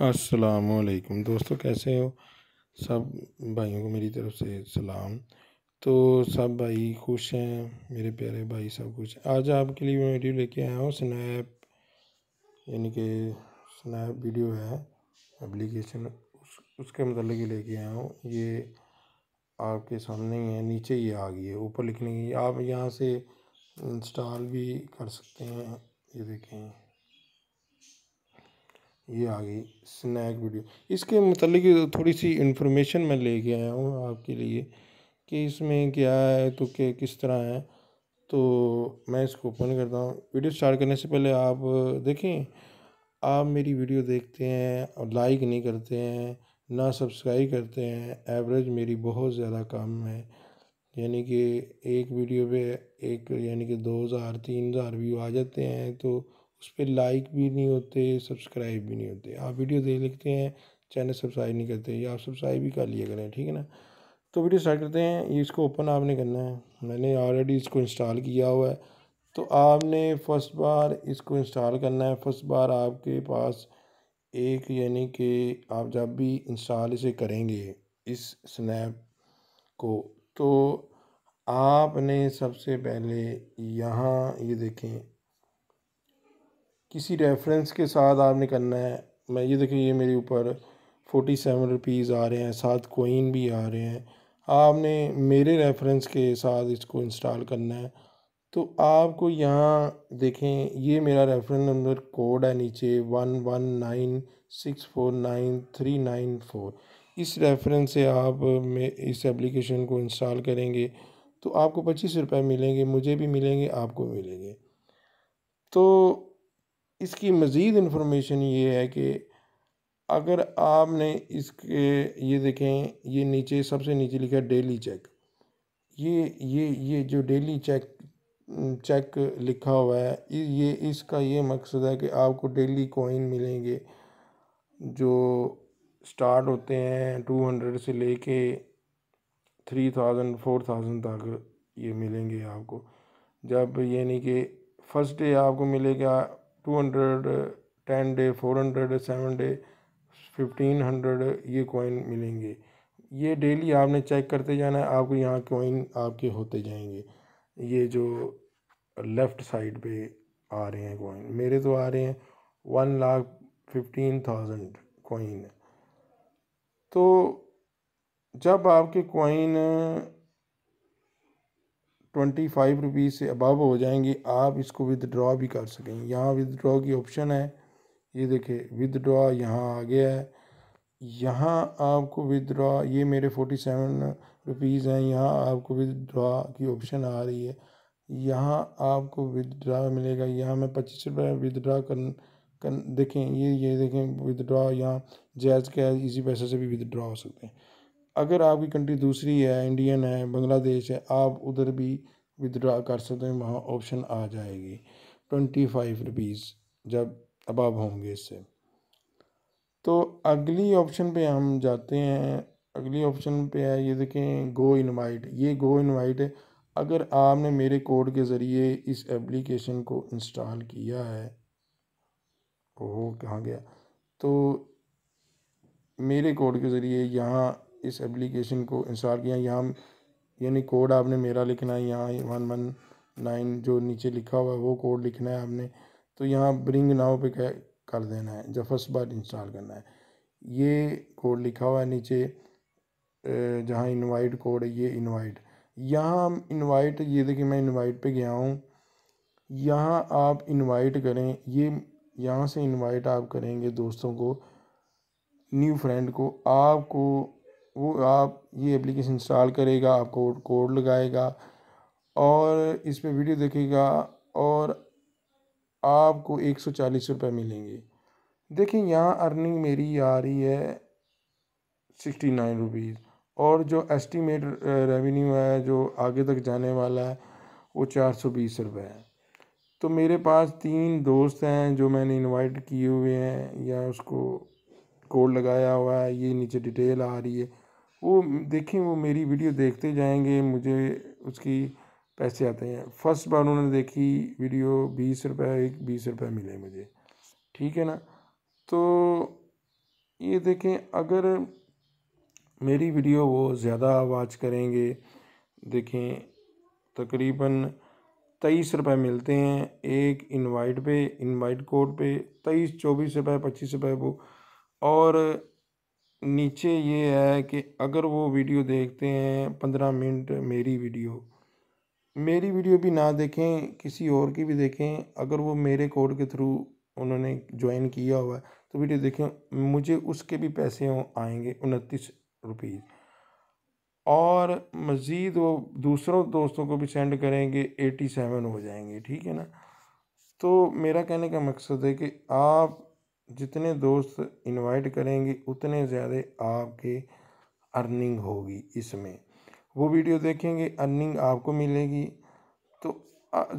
वालेकुम दोस्तों कैसे हो सब भाइयों को मेरी तरफ से सलाम तो सब भाई खुश हैं मेरे प्यारे भाई सब कुछ आज आपके लिए मैं वीडियो लेके आया हूँ स्नैप यानी कि स्नैप वीडियो है एप्लीकेशन उस, उसके मतलब लेके आया हूँ ये आपके सामने ही है नीचे ही आ गई है ऊपर लिखने की आप यहाँ से इंस्टॉल भी कर सकते हैं ये देखें ये आ गई स्नैक वीडियो इसके मतलब थोड़ी सी इन्फॉर्मेशन मैं लेके आया हूँ आपके लिए कि इसमें क्या है तो के किस तरह है तो मैं इसको ओपन करता हूँ वीडियो स्टार्ट करने से पहले आप देखें आप मेरी वीडियो देखते हैं और लाइक नहीं करते हैं ना सब्सक्राइब करते हैं एवरेज मेरी बहुत ज़्यादा कम है यानी कि एक वीडियो पे एक यानी कि दो हज़ार तीन हज़ार व्यू आ जाते हैं तो उस पर लाइक भी नहीं होते सब्सक्राइब भी नहीं होते आप वीडियो देख लेते हैं चैनल सब्सक्राइब नहीं करते या आप सब्सक्राइब भी कर लिया करें ठीक है ना तो वीडियो स्टार्ट करते हैं ये इसको ओपन आपने करना है मैंने ऑलरेडी इसको इंस्टॉल किया हुआ है तो आपने फर्स्ट बार इसको इंस्टॉल करना है फर्स्ट बार आपके पास एक यानी कि आप जब भी इंस्टॉल इसे करेंगे इस स्नैप को तो आपने सबसे पहले यहाँ ये देखें किसी रेफरेंस के साथ आपने करना है मैं ये देखिए ये मेरे ऊपर फोटी सेवन रुपीज़ आ रहे हैं साथ कोइन भी आ रहे हैं आपने मेरे रेफरेंस के साथ इसको इंस्टॉल करना है तो आपको यहाँ देखें ये मेरा रेफरेंस नंबर कोड है नीचे one one nine six four nine three nine four इस रेफरेंस से आप में इस एप्लीकेशन को इंस्टॉल करेंगे तो आपको पच्चीस रुपये मिलेंगे मुझे भी मिलेंगे आपको मिलेंगे तो इसकी मज़ीद इन्फॉर्मेशन ये है कि अगर आपने इसके ये देखें ये नीचे सबसे नीचे लिखा है डेली चेक ये ये ये जो डेली चेक चेक लिखा हुआ है ये इसका ये मकसद है कि आपको डेली कॉइन मिलेंगे जो स्टार्ट होते हैं टू हंड्रेड से लेके थ्री थाउजेंड फोर थाउजेंड तक ये मिलेंगे आपको जब यानी कि फ़र्स्ट डे आपको मिलेगा two hundred ten day four hundred seven day fifteen hundred ये कॉइन मिलेंगे ये डेली आपने चेक करते जाना है आपको यहाँ कॉइन आपके होते जाएंगे ये जो लेफ़्ट साइड पे आ रहे हैं कॉइन मेरे तो आ रहे हैं one lakh fifteen thousand coin तो जब आपके कॉइन ट्वेंटी फाइव रुपीज़ से अबव हो जाएंगे आप इसको विदड्रॉ भी कर सकें यहाँ विदड्रॉ की ऑप्शन है ये देखिए विदड्रॉ यहाँ आ गया है यहाँ आपको विदड्रॉ ये मेरे फोर्टी सेवन रुपीज़ हैं यहाँ आपको विदड्रॉ की ऑप्शन आ रही है यहाँ आपको विदड्रा मिलेगा यहाँ मैं पच्चीस रुपये विदड्रा कर, देखें ये ये देखें विदड्रॉ यहाँ जैज़ के इजी पैसे से भी विदड्रा हो सकते हैं अगर आपकी कंट्री दूसरी है इंडियन है बांग्लादेश है आप उधर भी विदड्रा कर सकते हैं वहाँ ऑप्शन आ जाएगी ट्वेंटी फाइव रुपीज़ जब अब आप होंगे इससे तो अगली ऑप्शन पे हम जाते हैं अगली ऑप्शन पे है ये देखें गो इनवाइट ये गो इनवाइट है अगर आपने मेरे कोड के ज़रिए इस एप्लीकेशन को इंस्टॉल किया है ओह कहाँ गया तो मेरे कोड के ज़रिए यहाँ इस एप्लीकेशन को इंस्टॉल किया यहाँ यानी कोड आपने मेरा लिखना है यहाँ वन वन नाइन जो नीचे लिखा हुआ है वो कोड लिखना है आपने तो यहाँ ब्रिंग नाव पे क्या कर देना है जब फर्स्ट बार इंस्टॉल करना है ये कोड लिखा हुआ है नीचे जहाँ इनवाइट कोड है ये इनवाइट यहाँ हम इनवाइट ये देखिए मैं इनवाइट पे गया हूँ यहाँ आप इनवाइट करें ये यहाँ से इनवाइट आप करेंगे दोस्तों को न्यू फ्रेंड को आपको वो आप ये एप्लीकेशन इंस्टॉल करेगा आपको कोड लगाएगा और इस पर वीडियो देखेगा और आपको एक सौ चालीस रुपये मिलेंगे देखिए यहाँ अर्निंग मेरी आ रही है सिक्सटी नाइन रुपीज़ और जो एस्टीमेट रेवेन्यू है जो आगे तक जाने वाला है वो चार सौ बीस रुपये है तो मेरे पास तीन दोस्त हैं जो मैंने इनवाइट किए हुए हैं या उसको कोड लगाया हुआ है ये नीचे डिटेल आ रही है वो देखें वो मेरी वीडियो देखते जाएंगे मुझे उसकी पैसे आते हैं फर्स्ट बार उन्होंने देखी वीडियो बीस रुपए एक बीस रुपए मिले मुझे ठीक है ना तो ये देखें अगर मेरी वीडियो वो ज़्यादा वाच करेंगे देखें तकरीबन तेईस रुपए मिलते हैं एक इनवाइट पे इनवाइट कोड पे तेईस चौबीस रुपए पच्चीस रुपए वो और नीचे ये है कि अगर वो वीडियो देखते हैं पंद्रह मिनट मेरी वीडियो मेरी वीडियो भी ना देखें किसी और की भी देखें अगर वो मेरे कोड के थ्रू उन्होंने ज्वाइन किया हुआ है तो वीडियो देखें मुझे उसके भी पैसे आएंगे उनतीस रुपीज़ और मज़ीद वो दूसरों दोस्तों को भी सेंड करेंगे एटी सेवन हो जाएंगे ठीक है ना तो मेरा कहने का मकसद है कि आप जितने दोस्त इनवाइट करेंगे उतने ज़्यादा आपके अर्निंग होगी इसमें वो वीडियो देखेंगे अर्निंग आपको मिलेगी तो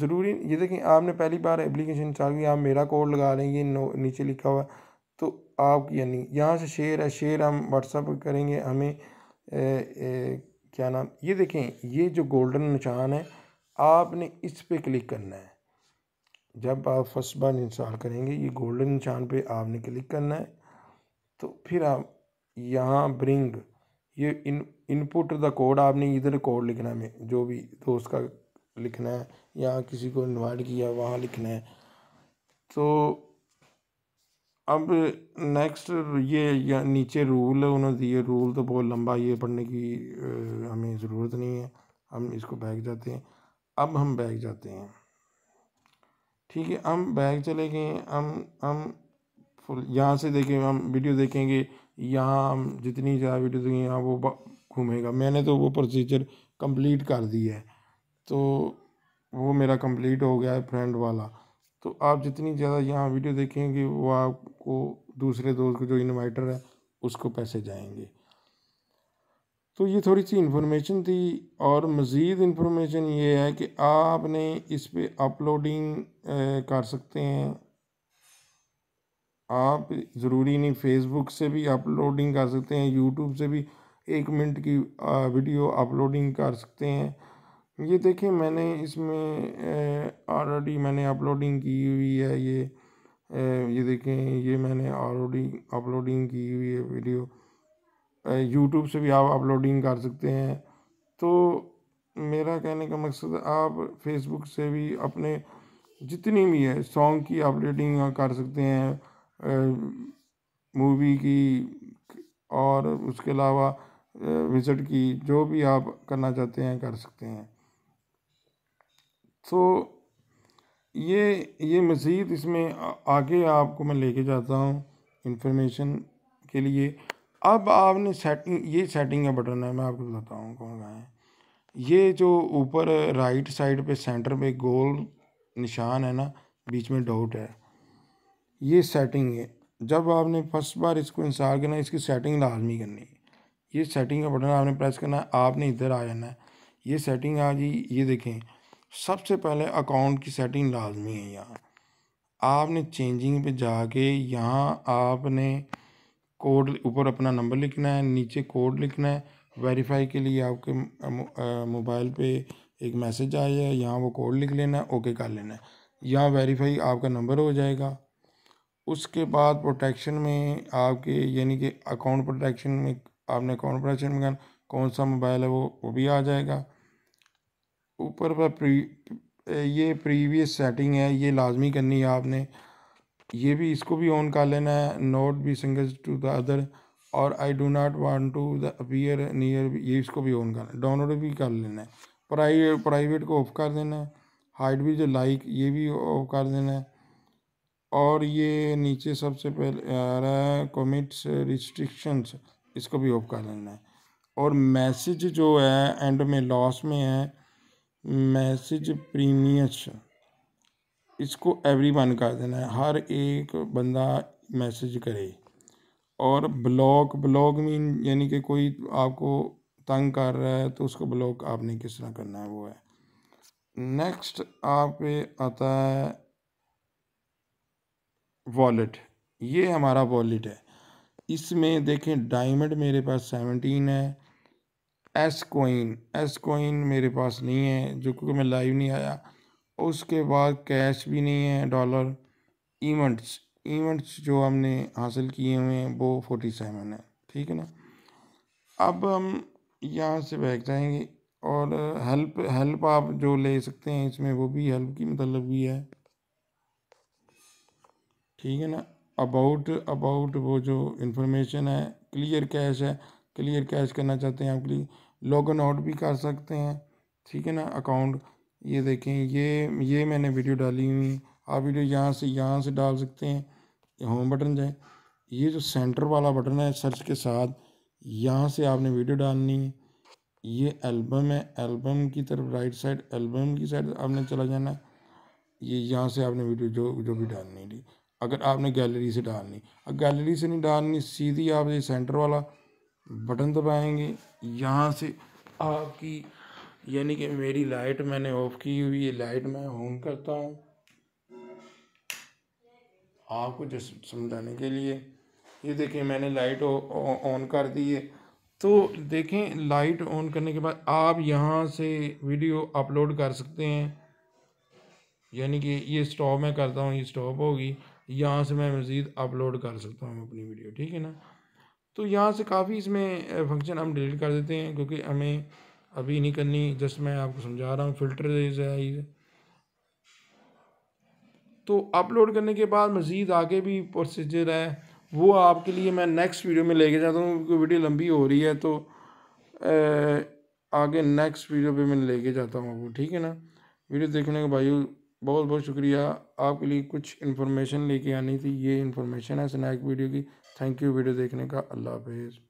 ज़रूरी ये देखें आपने पहली बार एप्लीकेशन चालू की आप मेरा कोड लगा लेंगे नो नीचे लिखा हुआ तो आपकी अर्निंग यहाँ से शेयर है शेयर हम व्हाट्सअप करेंगे हमें ए, ए, क्या नाम ये देखें ये जो गोल्डन निशान है आपने इस पर क्लिक करना है जब आप फर्स्ट बार इंस्टॉल करेंगे ये गोल्डन निशान पे आपने क्लिक करना है तो फिर आप यहाँ ब्रिंग ये इन इनपुट द कोड आपने इधर कोड लिखना है जो भी दोस्त का लिखना है या किसी को इन्वाइट किया वहाँ लिखना है तो अब नेक्स्ट ये या नीचे रूल उन्होंने दिए रूल तो बहुत लंबा ये पढ़ने की हमें ज़रूरत नहीं है हम इसको बैग जाते हैं अब हम बैग जाते हैं ठीक है हम बैग चले गए हम हम फुल यहाँ से देखें हम वीडियो देखेंगे यहाँ हम जितनी ज़्यादा वीडियो देखेंगे यहाँ वो घूमेगा मैंने तो वो प्रोसीजर कंप्लीट कर दिया है तो वो मेरा कंप्लीट हो गया है फ्रेंड वाला तो आप जितनी ज़्यादा यहाँ वीडियो देखेंगे वो आपको दूसरे दोस्त को जो इन्वाइटर है उसको पैसे जाएंगे तो ये थोड़ी सी इन्फॉर्मेशन थी और मज़ीद इन्फॉर्मेशन ये है कि आपने इस पर अपलोडिंग कर सकते हैं आप ज़रूरी नहीं फेसबुक से भी अपलोडिंग कर सकते हैं यूट्यूब से भी एक मिनट की वीडियो अपलोडिंग कर सकते हैं ये देखें मैंने इसमें ऑलरेडी मैंने अपलोडिंग की हुई है ये ये देखें ये मैंने ऑलरेडी अपलोडिंग की हुई है वीडियो यूट्यूब से भी आप अपलोडिंग कर सकते हैं तो मेरा कहने का मकसद आप फेसबुक से भी अपने जितनी भी है सॉन्ग की अपलोडिंग कर सकते हैं मूवी की और उसके अलावा विज़िट की जो भी आप करना चाहते हैं कर सकते हैं तो ये ये मज़ीद इसमें आगे आपको मैं लेके जाता हूँ इंफॉर्मेशन के लिए अब आपने सेटिंग ये सेटिंग का बटन है मैं आपको बताता हूँ कौन सा है ये जो ऊपर राइट साइड पे सेंटर पे गोल निशान है ना बीच में डाउट है ये सेटिंग है जब आपने फर्स्ट बार इसको इंस्टॉल करना है इसकी सेटिंग लाजमी करनी है ये सेटिंग का बटन आपने प्रेस करना है आपने इधर आ जाना है ये सेटिंग आज ये देखें सबसे पहले अकाउंट की सेटिंग लाजमी है यहाँ आपने चेंजिंग पे जाके यहाँ आपने कोड ऊपर अपना नंबर लिखना है नीचे कोड लिखना है वेरीफाई के लिए आपके मोबाइल पे एक मैसेज आया है यहाँ वो कोड लिख लेना है ओके कर लेना है यहाँ वेरीफाई आपका नंबर हो जाएगा उसके बाद प्रोटेक्शन में आपके यानी कि अकाउंट प्रोटेक्शन में आपने अकाउंट प्रोटेक्शन में कौन सा मोबाइल है वो वो भी आ जाएगा ऊपर पर प्री ये प्रीवियस सेटिंग है ये लाजमी करनी है आपने ये भी इसको भी ऑन कर लेना है note be single to the other और I do not want to the appear near ये इसको भी ऑन करना डाउनलोड भी कर लेना है प्राइवेट प्राइवेट को ऑफ कर देना है हाइड भी जो लाइक ये भी ऑफ कर देना है और ये नीचे सबसे पहले आ रहा है कमिट्स रिस्ट्रिक्शंस इसको भी ऑफ कर लेना है और मैसेज जो है एंड में लॉस में है मैसेज प्रीमियस इसको एवरी वन कर देना है हर एक बंदा मैसेज करे और ब्लॉक ब्लॉक मीन यानी कि कोई आपको तंग कर रहा है तो उसको ब्लॉक आपने किस तरह करना है वो है नेक्स्ट आप पे आता है वॉलेट ये हमारा वॉलेट है इसमें देखें डायमंड मेरे पास सेवनटीन है एस कोइन एस कोइन मेरे पास नहीं है जो क्योंकि मैं लाइव नहीं आया उसके बाद कैश भी नहीं है डॉलर इवेंट्स इवेंट्स जो हमने हासिल किए हुए हैं वो फोर्टी सेवन है ठीक है ना अब हम यहाँ से बैठ जाएंगे और हेल्प हेल्प आप जो ले सकते हैं इसमें वो भी हेल्प की मतलब भी है ठीक है ना अबाउट अबाउट वो जो इन्फॉर्मेशन है क्लियर कैश है क्लियर कैश करना चाहते हैं आप इन आउट भी कर सकते हैं ठीक है ना अकाउंट ये देखें ये ये मैंने वीडियो डाली हुई है आप वीडियो यहाँ से यहाँ से डाल सकते हैं होम बटन जाए ये जो सेंटर वाला बटन है सर्च के साथ यहाँ से आपने वीडियो डालनी है ये एल्बम है एल्बम की तरफ राइट साइड एल्बम की साइड आपने चला जाना है ये यहाँ से आपने वीडियो जो जो भी डालनी थी अगर आपने गैलरी से डालनी अगर गैलरी से नहीं डालनी सीधी आप ये सेंटर वाला बटन दबाएंगे यहाँ से आपकी यानी कि मेरी लाइट मैंने ऑफ की हुई है लाइट मैं ऑन करता हूँ आपको जस्ट समझाने के लिए ये देखें मैंने लाइट ऑन कर दी है तो देखें लाइट ऑन करने के बाद आप यहाँ से वीडियो अपलोड कर सकते हैं यानी कि ये स्टॉप मैं करता हूँ ये स्टॉप होगी यहाँ से मैं मज़ीद अपलोड कर सकता हूँ अपनी वीडियो ठीक है ना तो यहाँ से काफ़ी इसमें फंक्शन हम डिलीट कर देते हैं क्योंकि हमें अभी नहीं करनी जस्ट मैं आपको समझा रहा हूँ फिल्टर तो अपलोड करने के बाद मज़ीद आगे भी प्रोसीजर है वो आपके लिए मैं नेक्स्ट वीडियो में लेके जाता हूँ क्योंकि वीडियो लंबी हो रही है तो आगे नेक्स्ट वीडियो पे मैं लेके जाता हूँ वो ठीक है ना वीडियो देखने के भाई बहुत बहुत शुक्रिया आपके लिए कुछ इन्फॉर्मेशन लेके आनी थी ये इन्फॉर्मेशन है स्नैक वीडियो की थैंक यू वीडियो देखने का अल्लाह हाफिज़